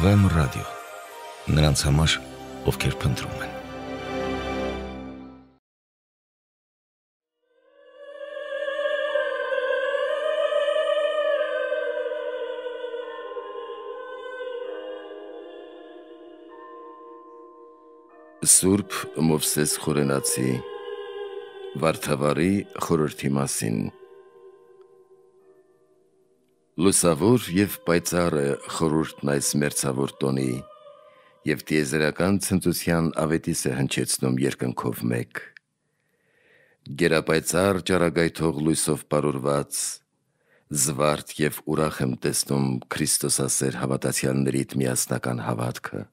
Վեմ ռադիո։ Նրանց համար, ովքեր փնտրում են։ Սուրբ Մովսես Խորենացի Վարդավարի խորհրդի մասին Լուսավոր եւ պայծառը խորուրդն այս մերցավոր տոնի եւ դիեզերական ցնծության ավետիս է հնչեցնում երկնքով մեկ։ Գերապայծառ ճարագայթող լույսով բարուրված զվարթ եւ ուրախ եմ տեսնում Քրիստոսասեր հավատացյալների միասնական հավատքը։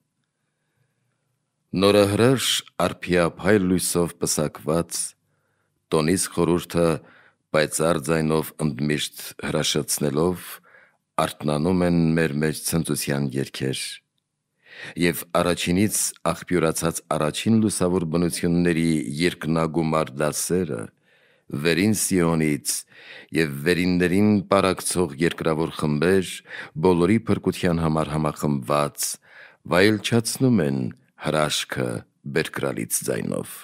Նորահրաշ արփիափայ լույսով պսակված տոնից խորուրդը պայծառ ձայնով ընդմիշտ հրաշացնելով արտնանում են մեր մեջ ցնծության երկեր եւ առաջինից աղբյուրացած առաջին լուսավոր բնությունների երկնագումար դասերը վերին Սիոնից եւ վերիններին պարակցող երկրավոր խմբեր բոլորի փրկության համար համախմբված վայելչացնում են հրաշքը բերկրալից ձայնով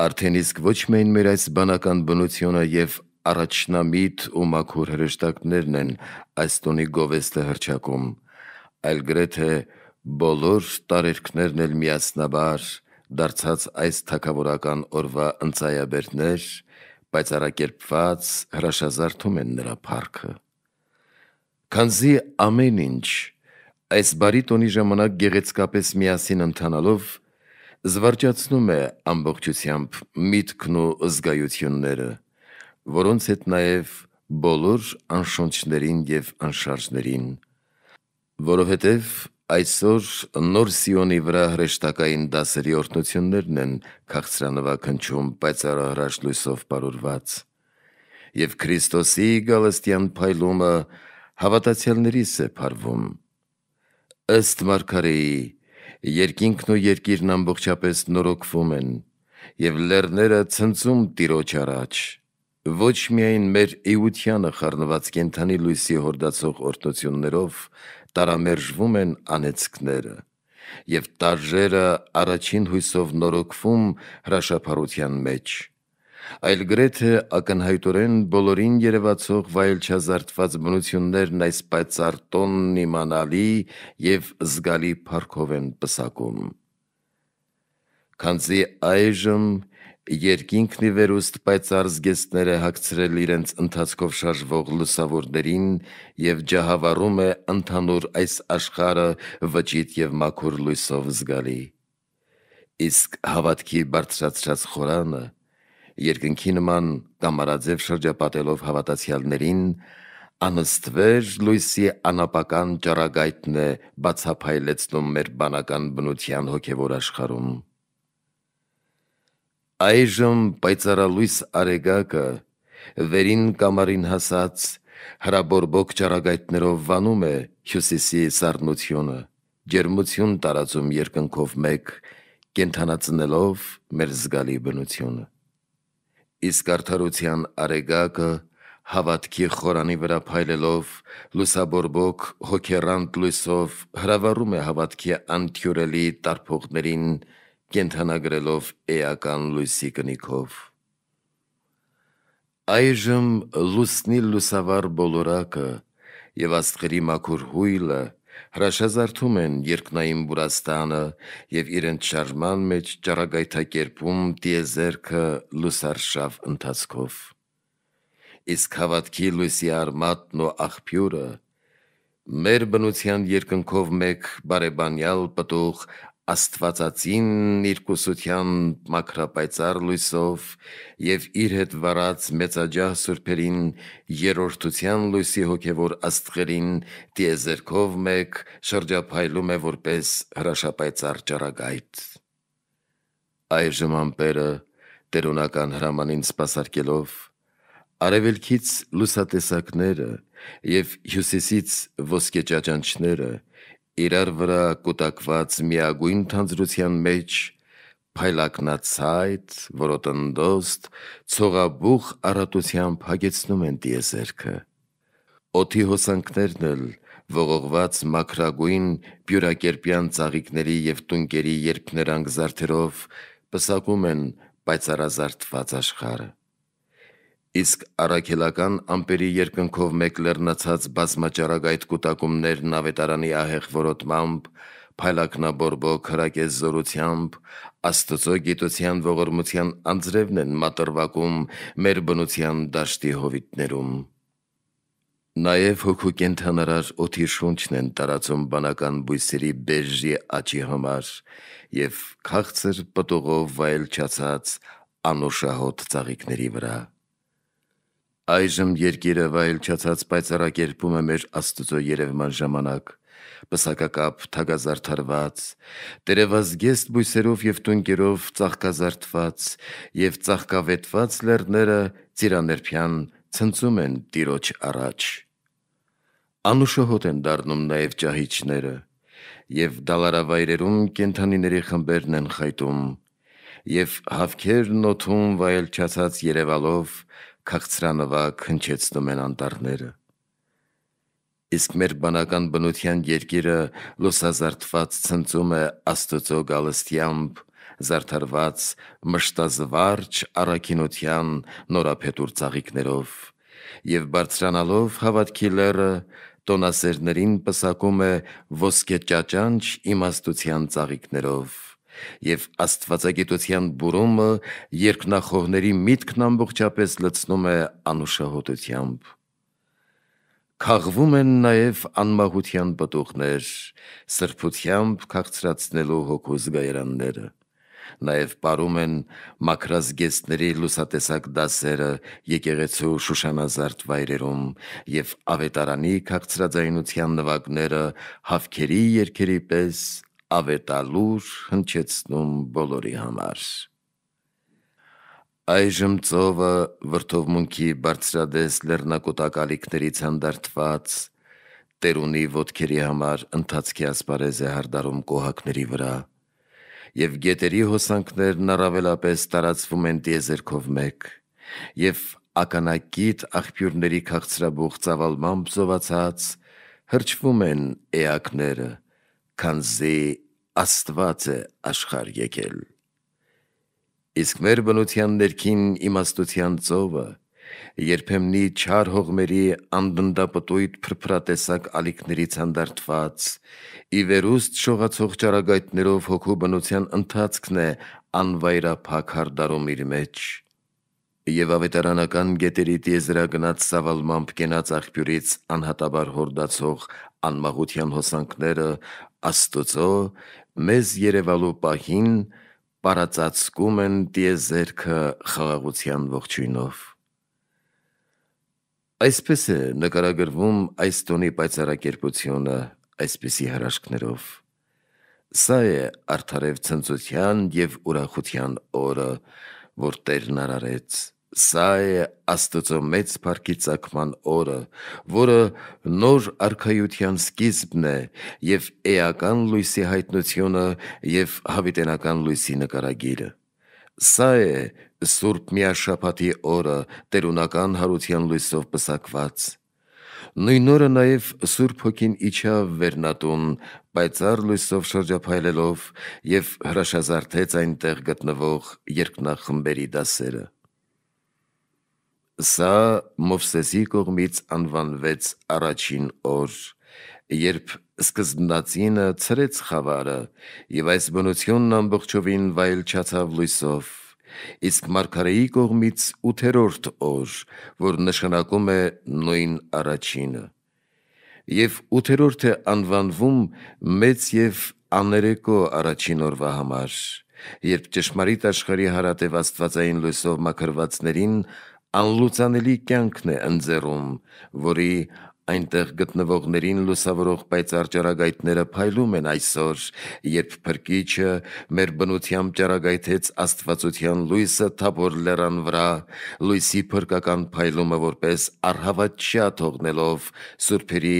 Արդեն իսկ ոչ միայն մեր այս բանական բնությունը եւ առաջնամիտ ու մաքուր հրեշտակներն են այս տոնի գովեստը հրճակում, այլ գրեթե բոլոր տարերքներն էլ միասնաբար դարձած այս թակավորական օրվա ընծայաբերներ, բայց առակերպված հրաշազարդում են նրա парքը։ Քանզի ամեն ինչ այս բարի տոնի ժամանակ գեղեցկապես միասին ընթանալով զվարճացնում է ամբողջությամբ միտքն ու զգայությունները, որոնց հետ նաև բոլոր անշունչներին եւ անշարժներին, որովհետեւ այսօր նոր Սիոնի վրա հրեշտակային դասերի օրտնություններն են քաղցրանվականչում պայծառահրաշ լույսով բարուրված եւ Քրիստոսի գալստյան փայլումը հավատացյալների սեփարվում ըստ Մարգարեի Երկինքն ու երկիրն ամբողջապես նորոգվում են, եւ լեռները ցնծում տիրոջ առաջ։ Ոչ միայն մեր էությանը խառնված կենթանի լույսի հորդացող օրտություններով տարամերժվում են անեծքները, եւ տարժերը առաջին հույսով նորոգվում հրաշափառության մեջ այլ գրեթե ակնհայտորեն բոլորին երևացող վայելչազարդված բնություններն այս պայծառ տոնն իմանալի եւ զգալի փառքով են պսակում։ Քանզի այժմ երկինքն ի վերուստ պայծառ զգեստները հագցրել իրենց ընթացքով շարժվող լուսավորներին եւ ջահավառում է ընդհանուր այս աշխարը վճիտ եւ մաքուր լույսով զգալի իսկ հավատքի բարձրացած խորանը երկնքի նման կամարաձև շրջապատելով հավատացյալներին, անստվեր լույսի անապական ճառագայթն է բացափայլեցնում մեր բանական բնության հոգևոր աշխարհում։ Այժմ պայծառալույս արեգակը վերին կամարին հասած հրաբորբոք ճառագայթներով վանում է հյուսիսի սառնությունը, ջերմություն տարածում երկնքով մեկ, կենթանացնելով մեր զգալի բնությունը իսկ արդարության արեգակը հավատքի խորանի վրա փայլելով լուսաբորբոք հոգերանդ լույսով հրավառում է հավատքի անթյուրելի տարփողներին կենթանագրելով էական լույսի կնիքով այժմ լուսնի լուսավար բոլորակը եւ աստղերի մաքուր հույլը հրաշազարդում են երկնային Բուրաստանը եւ իրենց շարժման մեջ ճառագայթակերպում դիեզերքը լուսարշավ ընթացքով։ Իսկ հավատքի լույսի արմատն ու աղբյուրը մեր բնության երկնքով մեկ բարեբանյալ պտուղ Աստվածածին իր կուսության մակրապայծառ լույսով եւ իր հետ վարած մեծաջահ սուրբերին երրորդության լույսի հոգեվոր աստղերին դիեզերքով մեկ շրջափայլում է որպես հրաշապայծառ ճառագայթ։ Այժմ ամպերը տերունական հրամանին սпасարկելով արևելքից լուսատեսակները եւ հյուսիսից ոսկեճաճանչները իրար վրա կուտակված միագույն թանձրության մեջ փայլակնացայտ, որոտնდոստ, ցողաբուխ առատությամբ հագեցնում են տիեզերքը։ Օթի հոսանքներն էլ ողողված մակրագույն բյուրակերպյան ծաղիկների եւ տունկերի երփներանգ զարդերով պսակում են պայծառազարդված աշխարհը։ Իսկ առաքելական ամպերի երկնքով մեկ լեռնացած բազմաճարագայթ կուտակումներն ավետարանի ահեղ որոտմամբ, փայլակնաբորբոք հրակես զորությամբ, աստծո գիտության ողորմության անձրևն են մատրվակում մեր բնության դաշտի հովիտներում։ Նաև հոգու կենթանարար օթի շունչն են տարածում բանական բույսերի բերժի աճի համար և քաղցր պտուղով վայելչացած անուշահոտ ծաղիկների վրա։ Այժմ երկիրը վայելչացած պայծառակերպում է մեր Աստծո երևման ժամանակ պսակակապ թագազարդարված, տերևազգեստ բույսերով եւ տունկերով ծաղկազարդված եւ ծաղկավետված լեռները ծիրաներփյան ցնծում են տիրոջ առաջ։ Անուշահոտ են դառնում նաեւ ճահիճները եւ դալարավայրերում կենթանիների խմբերն են խայտում եւ հավքերն օթում վայելչացած երևալով քաղցրանվա քնչեցնում են անտառները։ Իսկ մեր բանական բնության երկիրը լուսազարթված ցնծում է Աստծո գալստյամբ զարդարված մշտազվարճ առաքինության նորապետուր ծաղիկներով եւ բարձրանալով հավատքի լերը տոնասերներին պսակում է ոսկե ճաճանչ իմաստության ծաղիկներով եւ աստվածագիտության բուրումը երկնախոհների միտքն ամբողջապես լցնում է անուշահոտությամբ։ Խաղվում են նաև անմահության պատողներ, սրբությամբ քաղցրացնելու հոգու զգայարանները։ Նաև ապարում են մակրազգեստների լուսատեսակ դասերը եկեղեցու շուշանազարդ վայրերում եւ ավետարանի քաղցրաձայնության նվագները հավքերի երկերի պես ավետալուր հնչեցնում բոլորի համար։ Այժմ ծովը վրթովմունքի բարձրադես լեռնակոտակալիքներից հանդարտված տերունի ոտքերի համար ընթացքի ասպարեզ է հարդարում կոհակների վրա, և գետերի հոսանքներն առավելապես տարածվում են դիեզերքով մեկ, և ականակիտ աղպյուրների կաղցրաբուղ ծավալմամբ զովացած հրճվում են էակները, քանզի Աստված է աշխարհ եկել։ Իսկ մեր բնության ներքին իմաստության ծովը երբեմնի չար հողմերի անդնդապտույտ փրփրատեսակ ալիքներից հանդարտված ի վերուստ շողացող ճարագայթներով հոգու բնության ընթացքն է անվայրափակ հարդարում իր մեջ եւ ավետարանական գետերի տիեզրագնաց սավալմամբ կենաց աղբյուրից անհատաբար հորդացող անմաղության հոսանքները Աստծո մեզ երևալու պահին պարածածկում են տիեզերքը խաղաղության ողջույնով։ Այսպես է նկարագրվում այս տոնի պայծառակերպությունը այսպիսի հրաշքներով։ Սա է արդարև ցնծության եւ ուրախության օրը, որ Տերն արարեց։ Սա է Աստծո մեծ փառքի ցակման օրը, որը նոր արխայության սկիզբն է եւ էական լույսի հայտնությունը եւ հավիտենական լույսի նկարագիրը։ Սա է Սուրբ Միաշապատի օրը, տերունական հարության լույսով պսակված։ Նույն օրը նաև Սուրբ Հոգին իջավ վերնատուն, պայծառ լույսով շրջափայլելով եւ հրաշազարթեց այնտեղ գտնվող երկնախմբերի դասերը։ Սա Մովսեսի կողմից անվանվեց առաջին օր, երբ սկզբնացինը ցրեց խավարը, եւ այս բնությունն ամբողջովին վայելչացավ լույսով։ Իսկ Մարգարեի կողմից 8-րդ օր, որ նշանակում է նույն առաջինը։ Եվ 8-րդը անվանվում մեծ եւ աներեկո առաջին օրվա համար, երբ ճշմարիտ աշխարհի հարատև Աստվածային լույսով մաքրվածներին անլուծանելի կյանքն է ընձեռում, որի այնտեղ գտնվողներին լուսավորող պայծառ ճարագայթները փայլում են այսօր, երբ Փրկիչը մեր բնությամբ ճարագայթեց Աստվածության լույսը Թաբոր լեռան վրա, լույսի փրկական փայլումը որպես արհավատչյա թողնելով սուրբերի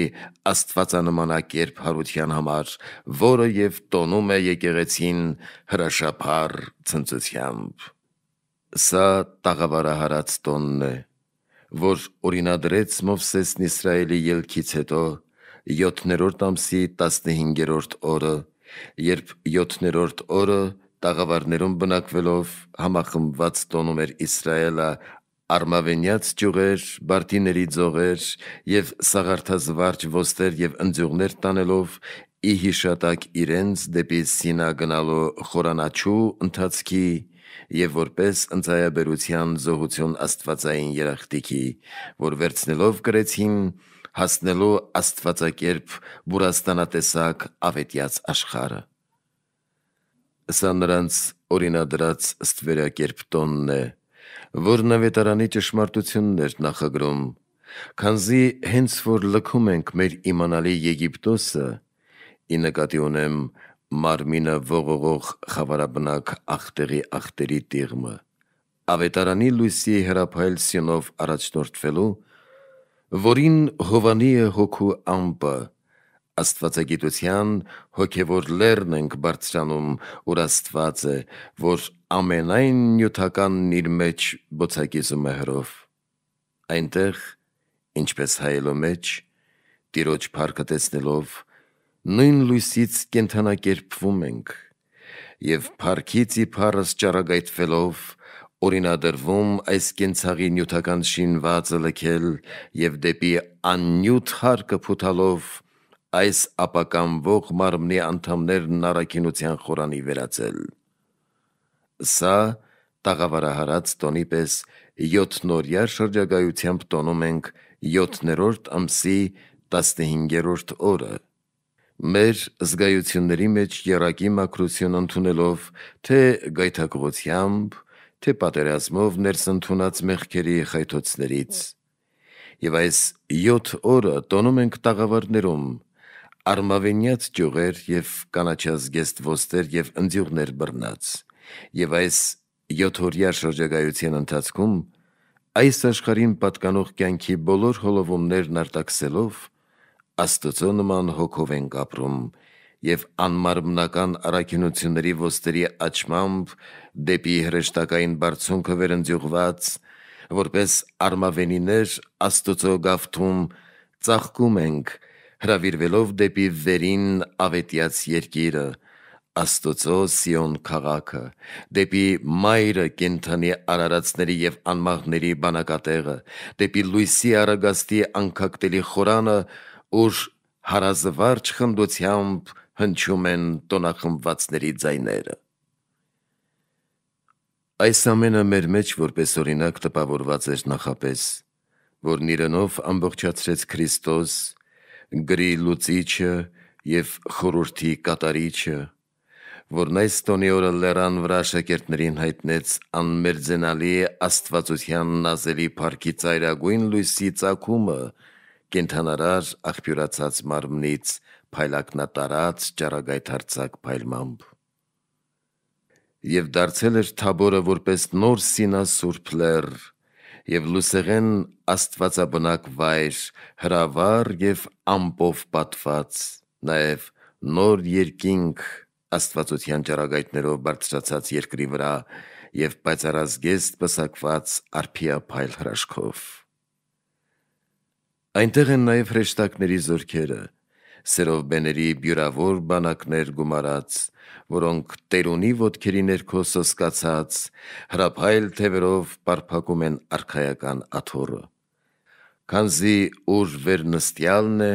Աստվածանմանակերպ հարության համար, որը եւ տոնում է եկեղեցին հրաշափառ ցնծությամբ։ Սա տաղավարահարած տոնն է, որ օրինադրեց Մովսեսն Իսրայելի ելքից հետո 7-րդ ամսի 15-րդ օրը, երբ 7-րդ օրը տաղավարներում բնակվելով համախմբված տոնում էր Իսրայելը արմավենյաց ճյուղեր, բարտիների ձողեր եւ սաղարթազվարճ ոստեր եւ ընձյուղներ տանելով ի հիշատակ իրենց դեպի Սինա գնալու խորանաչու ընթացքի եւ որպես ընծայաբերության զողություն Աստվածային երախտիկի, որ վերցնելով գրեցին հասնելու Աստվածակերպ Բուրաստանատեսակ ավետյաց աշխարը։ Սա նրանց օրինադրած ստվերակերպ տոնն է, որն ավետարանի ճշմարտություններ նախագրում, Քանզի հենց որ լքում ենք մեր իմանալի Եգիպտոսը, ի նկատի ունեմ մարմինը ողողող խավարաբնակ ախտերի ախտերի տիղմը, ավետարանի լույսի հրապայել սյունով առաջնորդվելու, որին հովանի է հոգու ամպը, աստվածագիտության հոգևոր լերն ենք բարձրանում, որ աստված է, որ ամենայն նյութականն իր մեջ բոցակիզում է հրով։ Այնտեղ, ինչպես հայելու մեջ, տիրոջ պարկը տեսնելով, նույն լույսից կենթանակերպվում ենք եւ փարքից իփարս ճարագայթվելով օրինադրվում այս կենցաղի նյութական շինվածը լքել եւ դեպի աննյութ հարկը փութալով այս ապականվող մարմնի անդամներն առաքինության խորանի վերածել սա տաղավարահարած տոնի պես 7-նորյա շրջագայությամբ տոնում ենք 7-րդ ամսի 15-րդ օրը մեր զգայությունների մեջ երակի մակրություն ընդունելով թե գայթակղությամբ, թե պատերազմով ներսընդունած մեղքերի խայթոցներից։ Եվ այս 7 օրը տոնում ենք տաղավարներում արմավենյաց ճյուղեր եւ կանաչազգեստ ոստեր եւ ընձյուղներ բռնած։ Եվ այս 7-օրյա շրջագայության ընթացքում այս աշխարհին պատկանող կյանքի բոլոր հոլովումներն արտաքսելով Աստծո նման հոգով ենք ապրում եւ անմարմնական առաքինությունների ոստերի աճմամբ դեպի հրեշտակային բարձունքը վերընձյուղված, որպես արմավենիներ Աստծո գավթում ծաղկում ենք, հravirvelով դեպի վերին ավետյաց երկիրը, Աստծո Սիոն քաղաքը, դեպի մայրը կենթանի արարածների եւ անմահների բանակատեղը, դեպի լույսի արագաստի անկակտելի խորանը, ուր հարազվարջ խնդությամբ հնչում են տոնախմբվածների ձայները։ Այս ամենը մեր մեջ որպես օրինակ տպավորված էր նախապես, որն իրենով ամբողջացրեց Քրիստոս, գրի լուծիչը եւ խորհրդի կատարիչը, որն այս տոնի օրը լեռան վրա շակերտներին հայտնեց անմերձենալի աստվածության նազելի փառքի ծայրագույն լույսի ցակումը, կենթանարար աղբյուրացած մարմնից փայլակնատարած ճարագայթարցակ փայլմամբ։ Եվ դարձել էր թաբորը որպես նոր սինա սուրբ լեր, եւ լուսեղեն աստվածաբնակ վայր, հրավար եւ ամպով պատված, նաեւ նոր երկինք աստվածության ճարագայթներով բարձրացած երկրի վրա եւ պայծառազգեստ պսակված արփիա փայլ հրաշքով։ Այնտեղ են նաև հրեշտակների զորքերը, սերովբեների բյուրավոր բանակներ գումարած, որոնք տերունի ոտքերի ներքո սսկացած, հրափայլ թևերով պարփակում են արխայական աթորը։ Քանզի ուր վերնստյալն է,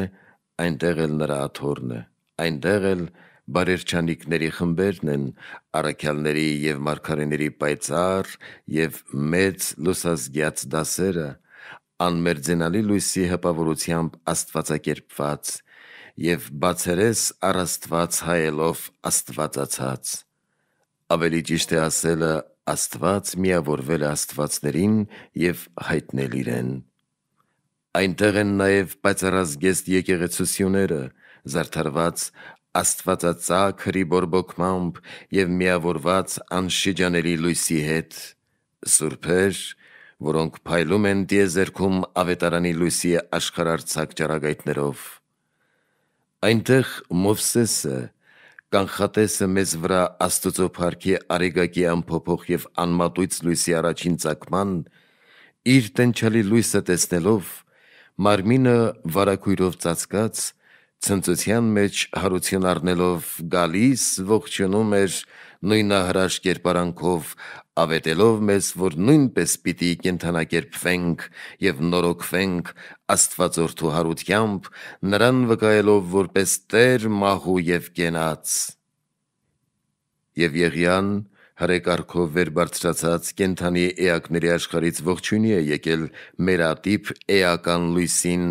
այնտեղ էլ նրա աթորն է, այնտեղ էլ բարերջանիկների խմբերն են, առաքյալների եւ մարգարեների պայծառ եւ մեծ լուսազգյաց դասերը, անմերձենալի լույսի հպավորությամբ աստվածակերպված և բացերես առ Աստված հայելով աստվածացած։ Ավելի ճիշտ է ասելը Աստված միավորվել է աստվածներին և հայտնել իրեն։ Այնտեղ են նաև պայծառազգեստ եկեղեցությունները, զարդարված աստվածածագ հրի բորբոքմամբ և միավորված անշիջանելի լույսի հետ, սուրբեր, որոնք փայլում են դիեզերքում ավետարանի լույսի աշխարհարցակ ճառագայթներով։ Այնտեղ Մովսեսը կանխատեսը մեզ վրա Աստծո փառքի արեգակի ամփոփող եւ անմատույց լույսի առաջին ցակման իր տնչալի լույսը տեսնելով մարմինը վարակույրով ծածկած ցնծության մեջ հարություն առնելով գալիս ողջունում էր նույնահրաշ կերպարանքով ավետելով մեզ, որ նույնպես պիտի կենթանակերպվենք եւ նորոգվենք Աստվածորդու հարությամբ, նրան վկայելով որպես Տեր մահու եւ կենաց։ Եվ Եղիան հրեկարքով վեր բարձրացած կենթանի էակների աշխարից ողջունի է եկել մերատիպ էական լույսին,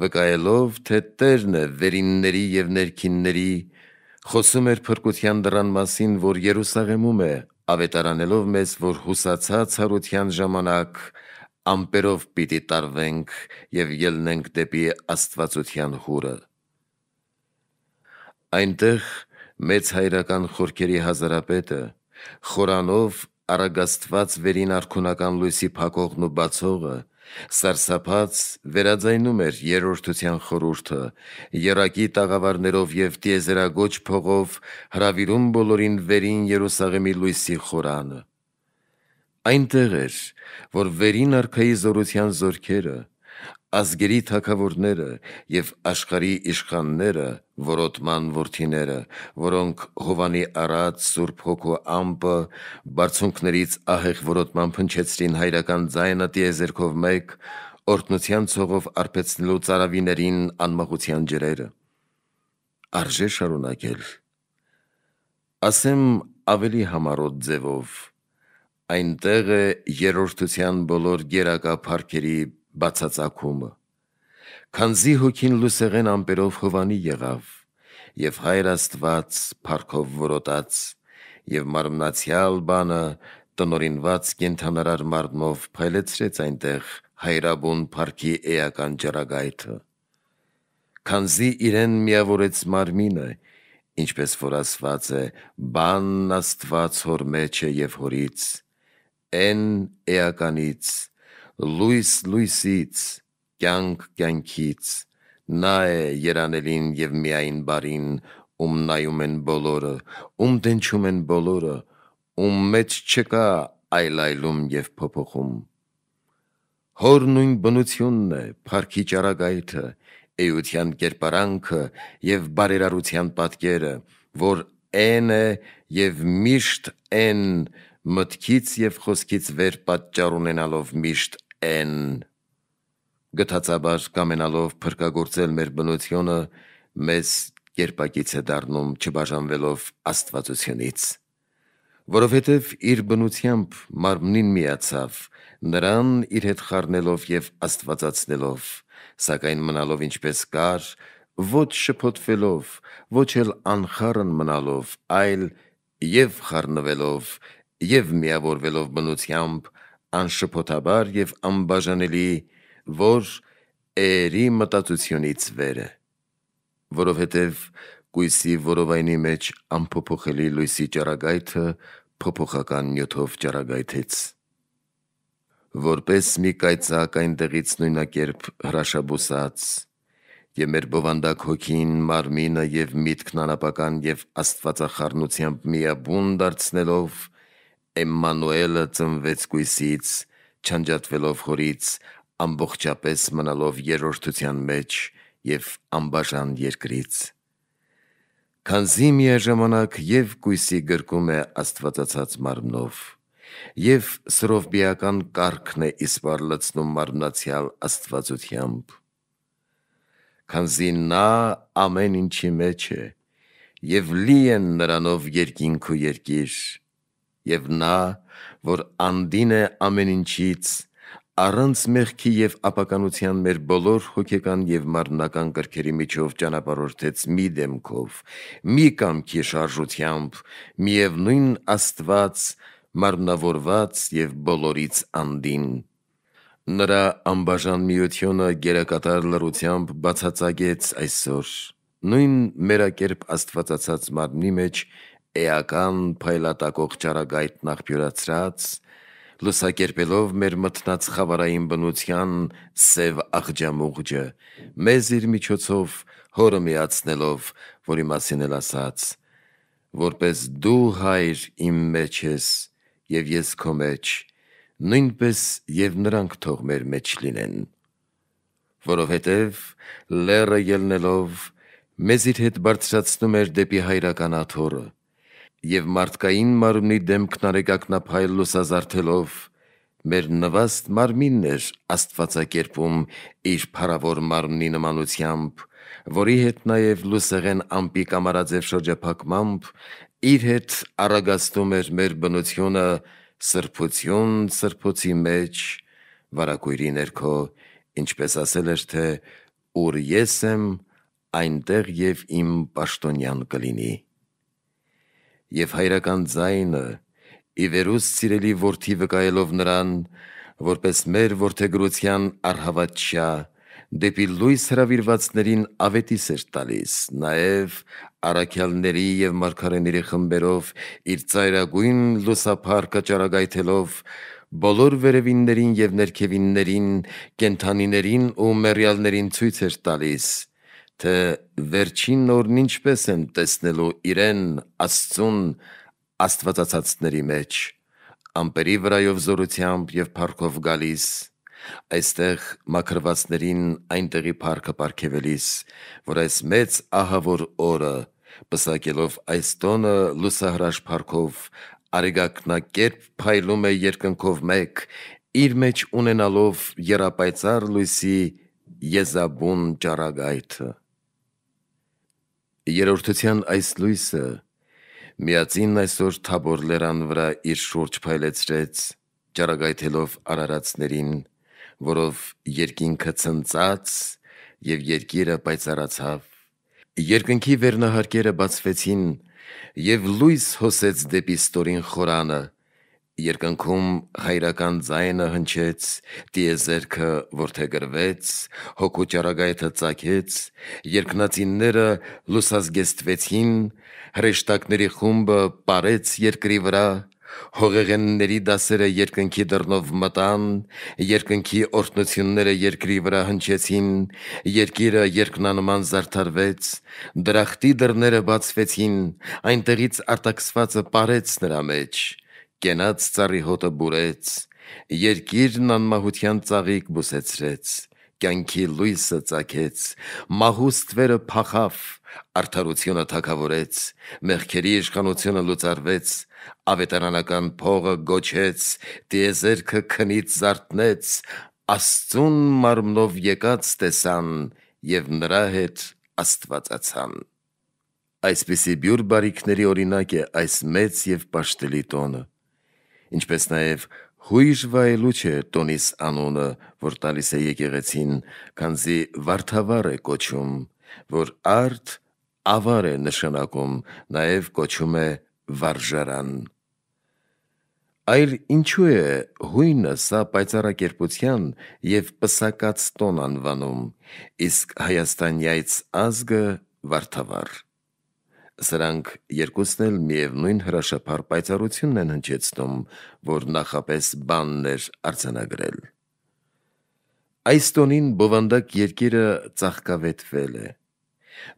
վկայելով, թե Տերն է վերինների եւ ներքինների խոսում էր փրկության դրան մասին, որ Երուսաղեմում է, ավետարանելով մեզ, որ հուսացած հարության ժամանակ ամպերով պիտի տարվենք եւ ելնենք դեպի Աստվածության հուրը։ Այնտեղ մեծ հայրական խորքերի հազարապետը խորանով արագաստված վերին արքունական լույսի փակողն ու բացողը Սարսափած վերաձայնում էր երրորդության խորհուրդը, եռակի տաղավարներով և տիեզերագոչ փողով հրավիրում բոլորին Վերին Երուսաղեմի լույսի խորանը։ Այնտեղ էր, որ Վերին արքայի զորության զորքերը, ազգերի թակավորները եւ աշխարհի իշխանները, որոտման ворթիները, որոնք Հովանի առած Սուրբ Հոգու ամպը բարձունքներից ահեղ որոտման փնչեցրին հայրական ձայնը տիեզերքով մեկ, օրտնության ցողով արպեցնելու цаրավիներին անմահության ջրերը։ Արժե շարունակել։ Ասեմ ավելի համառոտ ձևով այնտեղ է երրորդության բոլոր գերակա փառքերի բացածակումը։ Քանզի հոգին լուսեղեն ամպերով Հովանի եղավ, եւ հայր Աստված փառքով որոտած, եւ մարմնացյալ բանը տնորինված կենթանարար մարմնով փայլեցրեց այնտեղ հայրաբուն փառքի էական ճարագայթը։ Քանզի իրեն միավորեց մարմինը, ինչպես որ ասված է, բանն Աստված հոր մեջ է եւ հորից, այն էականից լույս լույսից, կյանք կյանքից, նա է երանելին եւ միայն բարին, ում նայում են բոլորը, ում դնչում են բոլորը, ում մեջ չկա այլ այլում եւ փոփոխում։ Հոր նույն բնությունն է, Փարքի ճարագայթը, էության կերպարանքը եւ բարերարության պատկերը, որ Էն է եւ միշտ Էն մտքից եւ խոսքից վեր պատճառ ունենալով միշտ են գտածաբար կամենալով փրկագործել մեր բնությունը մեզ երբակից է դառնում չբաժանվելով Աստվածությունից որովհետև իր բնությամբ մարմնին միացավ նրան իր հետ խառնելով եւ աստվածացնելով սակայն մնալով ինչպես կար ոչ շփոթվելով ոչ էլ անխառն մնալով այլ եւ խառնվելով եւ միավորվելով բնությամբ անշփոթաբար և անբաժանելի, որ էերի մտածությունից վեր է։ Որովհետև կույսի որովայնի մեջ անփոփոխելի լույսի ճառագայթը փոփոխական նյութով ճառագայթեց։ Որպես մի կայծակ այնտեղից նույնակերպ հրաշաբուսած, և մեր բովանդակ հոգին, մարմինը և միտքն անապական և աստվածախառնությամբ միաբուն դարձնելով, Էմմանուելը ծնվեց կույսից, չանջատվելով հորից, ամբողջապես մնալով երրորդության մեջ և անբաժան երկրից։ Քանզի միաժամանակ եւ կույսի գրկում է աստվածացած մարմնով, եւ սրով բիական կարգն է իսպար լցնում մարմնացյալ աստվածությամբ։ Քանզի նա ամեն ինչի մեջ է, եւ լի են նրանով երկինք ու երկիր, եւ նա, որ անդին է ամեն ինչից, առանց մեղքի եւ ապականության մեր բոլոր հոգեկան եւ մարմնական կրքերի միջով ճանապարհորդեց մի դեմքով, մի կամքի շարժությամբ, միևնույն Աստված, մարմնավորված եւ բոլորից անդին։ Նրա անբաժան միությունը գերակատար լրությամբ բացածագեց այսօր։ Նույն մերակերպ Աստվածացած մարմնի մեջ էական փայլատակող ճառագայթն աղբյուրացրած, լուսակերպելով մեր մթնած խավարային բնության սև աղջամուղջը, մեզ իր միջոցով հորը միացնելով, որի մասին էլ ասաց, որպես դու հայր իմ մեջ ես և ես քո մեջ, նույնպես և նրանք թող մեր մեջ լինեն։ Որովհետև լերը ելնելով, մեզ իր հետ բարձրացնում էր դեպի հայրական աթորը, եւ մարդկային մարմնի դեմ քնարեկակնափայլ լուսազարթելով մեր նվաստ մարմինն էր աստվածակերպում իր փառավոր մարմնի նմանությամբ, որի հետ նաեւ լուսեղեն ամպի կամարաձև շրջափակմամբ իր հետ արագացնում էր մեր բնությունը սրբություն սրբոցի մեջ վարակույրի ներքո, ինչպես ասել էր թե ուր ես եմ, այնտեղ եւ իմ պաշտոնյան կլինի եւ հայրական ձայնը ի վերուս սիրելի որդի վկայելով նրան, որպես մեր որդեգրության արհավատչա, դեպի լույս հրավիրվածներին ավետիս էր տալիս, նաև առակյալների և մարկարեների խմբերով իր ծայրագույն լուսապար կճարագայթելով, բոլոր վերևիններին և ներքևիններին, կենթանիներին ու մերյալներին ծույց էր տալիս, թե վերջին օրն ինչպես են տեսնելու իրեն Աստծուն Աստվածածածների մեջ ամպերի վրայով զորությամբ եւ փառքով գալիս այստեղ մաքրվածներին այնտեղի փառքը ապարգևելիս որ այս մեծ ահավոր օրը պսակելով այս տոնը լուսահրաշ փառքով արեգակնակերպ փայլում է երկնքով մեկ իր մեջ ունենալով երապայծառ լույսի եզաբուն ճարագայթը Երորդության այս լույսը միածին այսօր թաբոր լերան վրա իր շուրջ փայլեցրեց, ճարագայթելով արարածներին, որով երկինքը ծնծաց և երկիրը պայծառացավ։ Երկնքի վերնահարկերը բացվեցին, և լույս հոսեց դեպի ստորին խորանը, Երկնքում հայրական ձայնը հնչեց, տիեզերքը որդեգրվեց, հոգու ճառագայթը ծագեց, երկնացինները լուսազգեստվեցին, հրեշտակների խումբը պարեց երկրի վրա, հողեղենների դասերը երկնքի դռնով մտան, երկնքի օրտնությունները երկրի վրա հնչեցին, երկիրը երկնանման զարդարվեց, դրախտի դռները բացվեցին, այնտեղից արտաքսվածը պարեց նրա մեջ, Կենաց ծառի հոտը բուրեց, Երկիրն անմահության ծաղիկ բուսեցրեց, Կյանքի լույսը ծագեց, մահուստվերը փախավ, Արդարությունը թակավորեց, մեղքերի իշխանությունը լուծարվեց, ավետարանական փողը գոչեց, տիեզերքը քնից զարթնեց, Աստուն մարմնով եկած տեսան եւ նրա հետ աստվածացան։ Այսպիսի բյուր բարիքների օրինակ է այս մեծ եւ պաշտելի տոնը, ինչպես նաև հույժ վայելուչ է տոնիս անունը, որ տալիս է եկեղեցին, կանզի վարդավար է կոչում, որ արդ ավար է նշանակում, նաև կոչում է վարժարան։ Այլ ինչու է հույնը սա պայծառակերպության եւ պսակած տոն անվանում, իսկ հայաստանյայց ազգը վարդավար։ Սրանք երկուսն էլ միևնույն հրաշափար պայծառությունն են հնչեցնում, որ նախապես բաններ արձանագրել։ Այս տոնին բովանդակ երկիրը ծաղկավետվել է։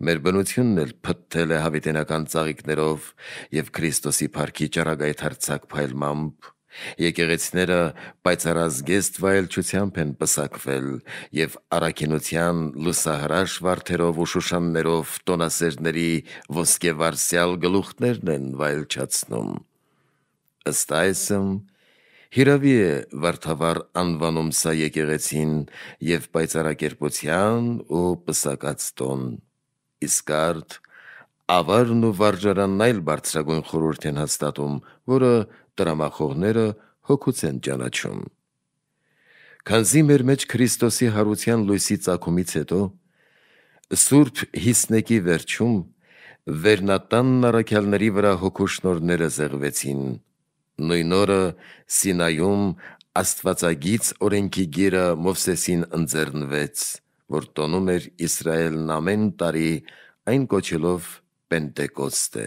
Մեր բնությունն էլ փթել է հավիտենական ծաղիկներով եւ Քրիստոսի Փարքի ճառագայթ հարցակ փայլմամբ Եկեղեցիները պայծառազգեստ վայելչությամբ են պսակվել եւ առաքինության լուսահրաշ վարդերով ու շուշաններով տոնասերների ոսկեվարսյալ գլուխներն են վայելչացնում։ Ըստ այսմ հիրավի է վարդավար անվանում սա եկեղեցին եւ պայծառակերպության ու պսակած տոն։ Իսկ արդ ավարն ու վարժարանն այլ բարձրագույն խորհուրդ են հաստատում, որը տրամախողները հոգուց են ճանաչում։ Քանզի մեր մեջ Քրիստոսի հարության լույսի ծագումից հետո Սուրբ Հիսնեկի վերջում վերնատան նարակյալների վրա հոգու շնորները զեղվեցին։ Նույն օրը Սինայում Աստվածագից օրենքի գիրը Մովսեսին ընձեռնվեց, որ տոնում էր Իսրայելն ամեն տարի այն կոչելով Պենտեկոստե։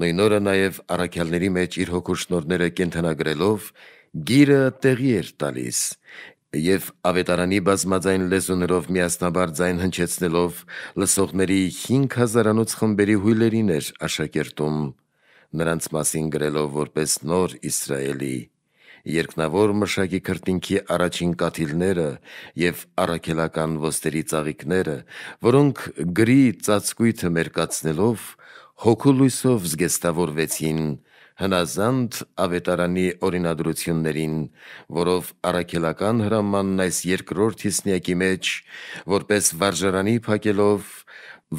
Նույն օրը նաև առաքյալների մեջ իր հոգու շնորները կենթանագրելով գիրը տեղի էր տալիս եւ ավետարանի բազմաձայն լեզուներով միասնաբար ձայն հնչեցնելով լսողների 5000-անոց խմբերի հույլերին էր աշակերտում նրանց մասին գրելով որպես նոր Իսրայելի երկնավոր մշակի քրտինքի առաջին կաթիլները եւ առաքելական ոստերի ծաղիկները, որոնք գրի ծածկույթը մերկացնելով հոգու լույսով զգեստավորվեցին հնազանդ ավետարանի օրինադրություններին, որով առաքելական հրամանն այս երկրորդ հիսնյակի մեջ, որպես վարժարանի փակելով,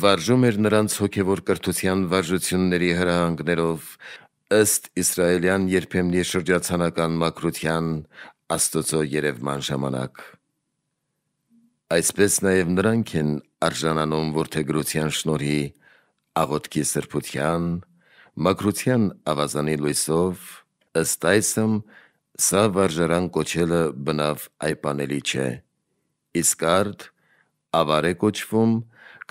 վարժում էր նրանց հոգևոր կրթության վարժությունների հրահանգներով, ըստ իսրայելյան երբեմնի շրջացանական մակրության Աստծո երևման ժամանակ։ Այսպես նաև նրանք են արժանանում որթեգրության շնորհի աղոտքի սրբության, մաքրության ավազանի լույսով, ըստ այսմ սա վարժարան կոչելը բնավ այպանելի չէ։ Իսկ արդ ավար է կոչվում,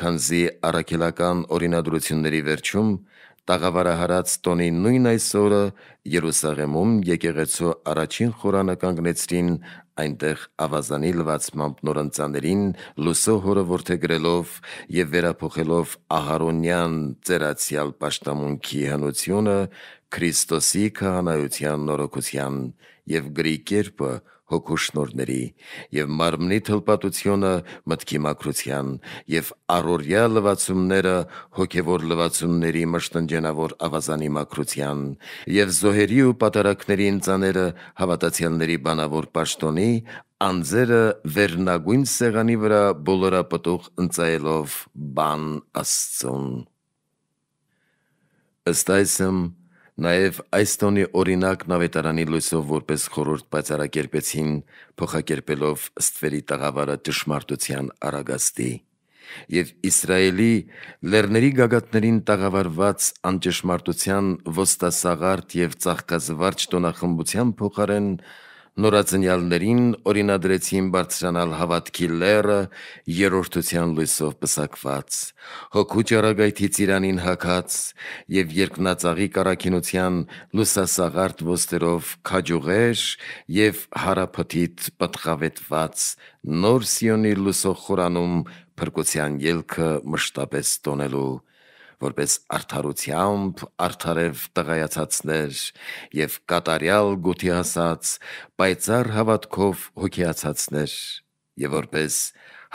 քանզի առաքելական օրինադրությունների վերջում տաղավարահարած տոնի նույն այս օրը Երուսաղեմում եկեղեցու առաջին խորանը կանգնեցրին այնտեղ ավազանի լվացմամբ նորընծաներին լուսո հորը ворթեգրելով եւ վերափոխելով ահարոնյան ծերացյալ աշտամունքի հանությունը Քրիստոսի քահանայության նորոգության եւ գրի կերպը հոգու շնորների եւ մարմնի թլպատությունը մտքի մակրության եւ առօրյա լվացումները հոգեվոր լվացումների մշտնջենավոր ավազանի մակրության եւ զոհերի ու պատարակների ընծաները հավատացյալների բանավոր պաշտոնի անձերը վերնագույն սեղանի վրա բոլորապտուղ ընծայելով բան աստծուն ըստ այսմ Նաև այս տոնի օրինակ նավետարանի լույսով որպես խորորդ պայծառակերպեցին փոխակերպելով ստվերի տաղավարը ճշմարտության արագաստի եւ Իսրայելի լեռների գագաթներին տաղավարված անճշմարտության ոստասաղարտ եւ ցաղկազվարճ տոնախմբության փոխարեն Նորածնյալներին օրինադրեցին բարձրանալ հավատքի լեռը երրորդության լույսով պսակված, հոգու ճառագայթից Իրանին հագած և երկնածաղի կարագինության լուսասաղարտ ոստերով քաջուղեր և հարապնդիտ պտղավետված նոր Սիոնի լուսող խորանում փրկության ելքը մշտապես տոնելու որպես արդարությամբ արդարև տղայացածներ եւ կատարյալ գութի հասած պայծառ հավատքով հոգիացածներ եւ որպես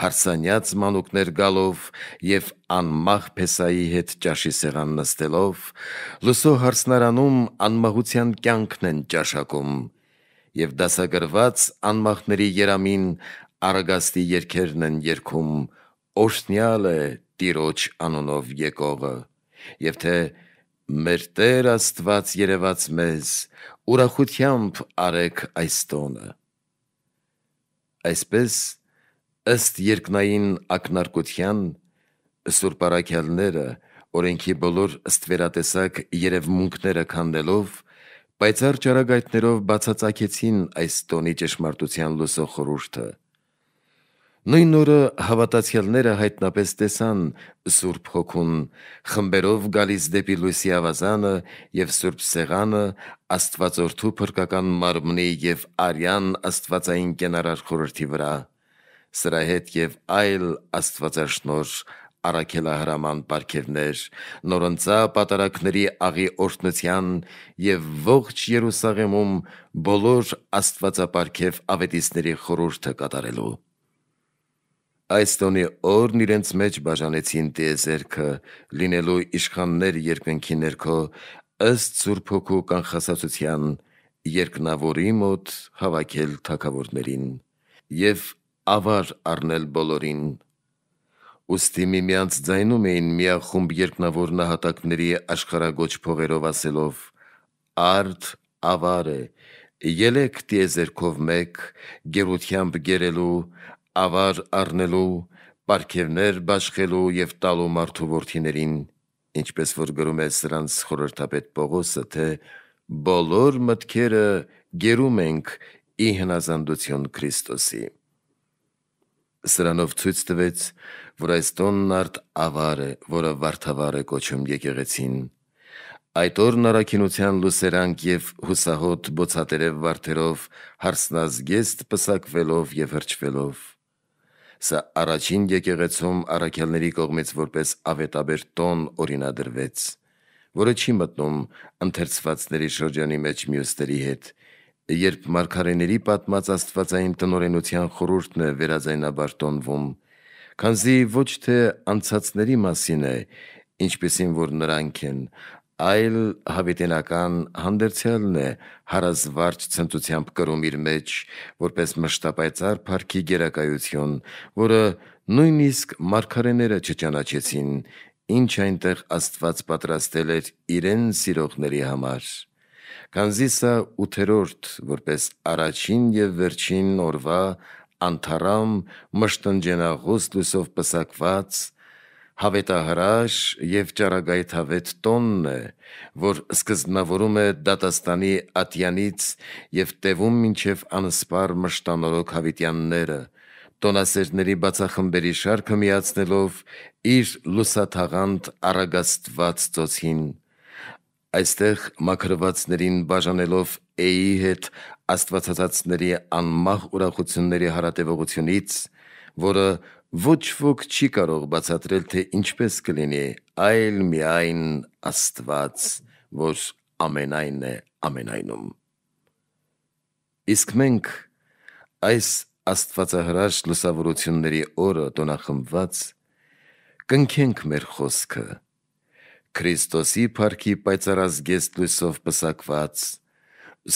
հարսանյաց մանուկներ գալով եւ անմահ փեսայի հետ ճաշի սեղան նստելով լուսո հարսնարանում անմահության կյանքն են ճաշակում եւ դասագրված անմահների երամին արագաստի երկերն են երգում օշնյալ է Տիրոջ անունով եկողը, եւ թե մեր Տեր Աստված երևաց մեզ, ուրախությամբ արեք այս տոնը։ Այսպես ըստ երկնային ակնարկության Սուրբ Արաքյալները օրենքի բոլոր ըստ վերատեսակ երևմունքները քանդելով պայծառ ճարագայթներով բացածակեցին այս տոնի ճշմարտության լուսո խորհուրդը Նույն օրը հավատացյալները հայտնապես տեսան Սուրբ Հոգուն, խմբերով գալիս դեպի լույսի ավազանը և Սուրբ Սեղանը Աստվածորդու փրկական մարմնի և արյան աստվածային կենարար խորհրդի վրա։ Սրա հետ և այլ աստվածաշնորհ առաքելահրաման պարգևներ, նորընծա պատարագների աղի օրհնության և ողջ Երուսաղեմում բոլոր աստվածապարգև ավետիցների խորհուրդը կատարելու։ Այս տոնի օրն իրենց մեջ բաժանեցին տիեզերքը, լինելու իշխաններ երկնքի ներքո, ըստ Սուրբ Հոգու կանխասացության երկնավորի մոտ հավաքել թագավորներին եւ ավար առնել բոլորին։ Ոստի միմյանց ձայնում էին միախումբ երկնավոր նահատակների աշխարագոչ փողերով ասելով. «Արդ ավար է, ելեք տիեզերքով մեկ, գերությամբ գերելու, ավար առնելու, պարգևներ բաշխելու եւ տալու մարդու որդիներին, ինչպես որ գրում է սրանց խորհրդապետ Պողոսը, թե բոլոր մտքերը գերում ենք ի հնազանդություն Քրիստոսի։ Սրանով ցույց տվեց, որ այս տոնն արդ ավար է, որը վարդավար է կոչում եկեղեցին։ Այդ օրն առաքինության լուսերանք եւ հուսահոտ բոցատերև վարդերով հարսնազգեստ պսակվելով եւ հրճվելով Սա առաջին եկեղեցում առաքյալների կողմից որպես ավետաբեր տոն օրինադրվեց, որը չի մտնում ընթերցվածների շրջանի մեջ մյուսների հետ, երբ մարգարեների պատմած աստվածային տնորենության խորհուրդն է վերաձայնաբար տոնվում, քանզի ոչ թե անցածների մասին է, ինչպեսին որ նրանք են, այլ հավիտենական հանդերձյալն է հարազվարջ ցնծությամբ կրում իր մեջ, որպես մշտապայծառ փառքի գերակայություն, որը նույնիսկ մարգարեները չճանաչեցին, ինչ այնտեղ Աստված պատրաստել էր իրեն սիրողների համար։ Կանզի սա ութերորդ, որպես առաջին եւ վերջին օրվա անթարամ մշտնջենաղոս լույսով պսակված հավետահրաշ և ճառագայթավետ տոնն է, որ սկզբնավորում է դատաստանի ատյանից և տևում մինչև անսպառ մշտանորոգ հավիտյանները, տոնասերների բացախմբերի շարքը միացնելով իր լուսաթաղանթ առագաստված ծոցին։ Այստեղ մաքրվածներին բաժանելով էի հետ աստվածածածների անմահ ուրախությունների հարատևողությունից, որը ոչ ոք չի կարող բացատրել, թե ինչպես կլինի, այլ միայն Աստված, որ ամենայն է ամենայնում։ Իսկ մենք այս Աստվածահրաշ լուսավորությունների օրը տոնախմբված կնքենք մեր խոսքը Քրիստոսի փառքի պայծառազգեստ լույսով պսակված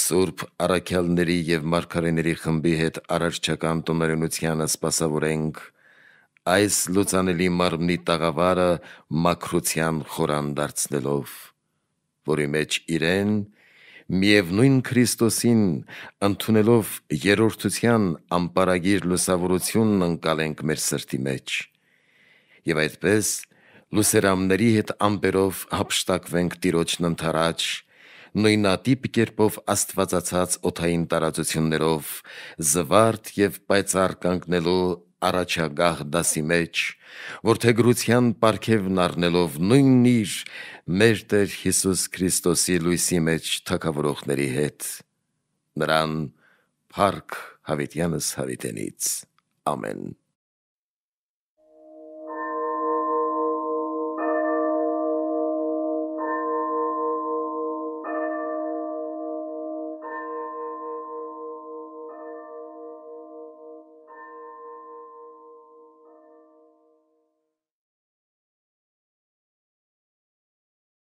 Սուրբ Արաքյալների եւ Մարգարեների խմբի հետ առարչական տոներնությանը սпасավորենք այս լուսանելի մարմնի տաղավարը մակրության խորան դարձնելով, որի մեջ իրեն միևնույն Քրիստոսին ընդունելով երրորդության ամպարագիր լուսավորությունն ընկալենք մեր սրտի մեջ։ Եվ այդպես լուսերամների հետ ամբերով հապշտակվենք տիրոջն ընթարաչ, նույնատիպ կերպով աստվածացած օթային տարածություններով զվարթ եւ պայծառ կանգնելու առաջագահ դասի մեջ, որ թե գրության պարգևն առնելով նույնն իր մեր Տեր Հիսուս Քրիստոսի լույսի մեջ թակավորողների հետ։ Նրան փառք հավիտյանս հավիտենից։ Ամեն։